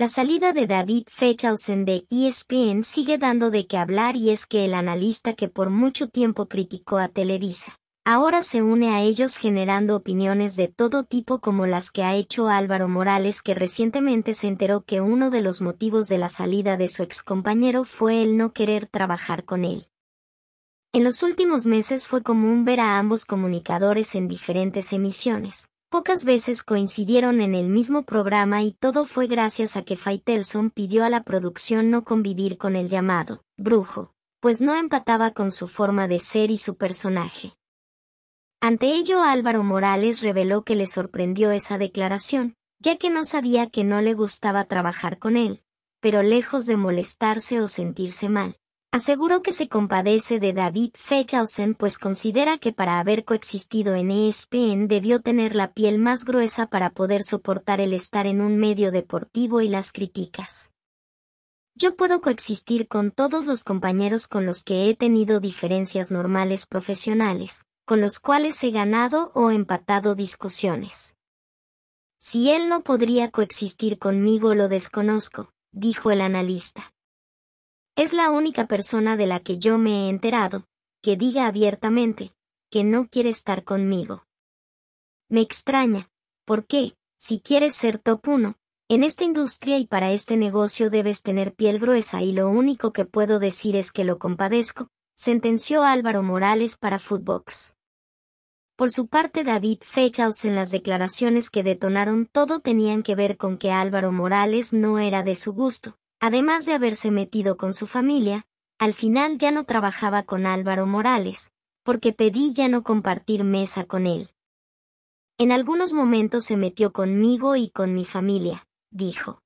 La salida de David Fechausen de ESPN sigue dando de qué hablar y es que el analista que por mucho tiempo criticó a Televisa, ahora se une a ellos generando opiniones de todo tipo como las que ha hecho Álvaro Morales que recientemente se enteró que uno de los motivos de la salida de su excompañero fue el no querer trabajar con él. En los últimos meses fue común ver a ambos comunicadores en diferentes emisiones, Pocas veces coincidieron en el mismo programa y todo fue gracias a que Faitelson pidió a la producción no convivir con el llamado brujo, pues no empataba con su forma de ser y su personaje. Ante ello Álvaro Morales reveló que le sorprendió esa declaración, ya que no sabía que no le gustaba trabajar con él, pero lejos de molestarse o sentirse mal, Aseguró que se compadece de David Fechausen pues considera que para haber coexistido en ESPN debió tener la piel más gruesa para poder soportar el estar en un medio deportivo y las críticas. Yo puedo coexistir con todos los compañeros con los que he tenido diferencias normales profesionales, con los cuales he ganado o empatado discusiones. Si él no podría coexistir conmigo lo desconozco, dijo el analista. Es la única persona de la que yo me he enterado, que diga abiertamente, que no quiere estar conmigo. Me extraña, porque, si quieres ser top uno, en esta industria y para este negocio debes tener piel gruesa y lo único que puedo decir es que lo compadezco, sentenció Álvaro Morales para Footbox. Por su parte David Fechaus en las declaraciones que detonaron todo tenían que ver con que Álvaro Morales no era de su gusto, Además de haberse metido con su familia, al final ya no trabajaba con Álvaro Morales, porque pedí ya no compartir mesa con él. En algunos momentos se metió conmigo y con mi familia, dijo.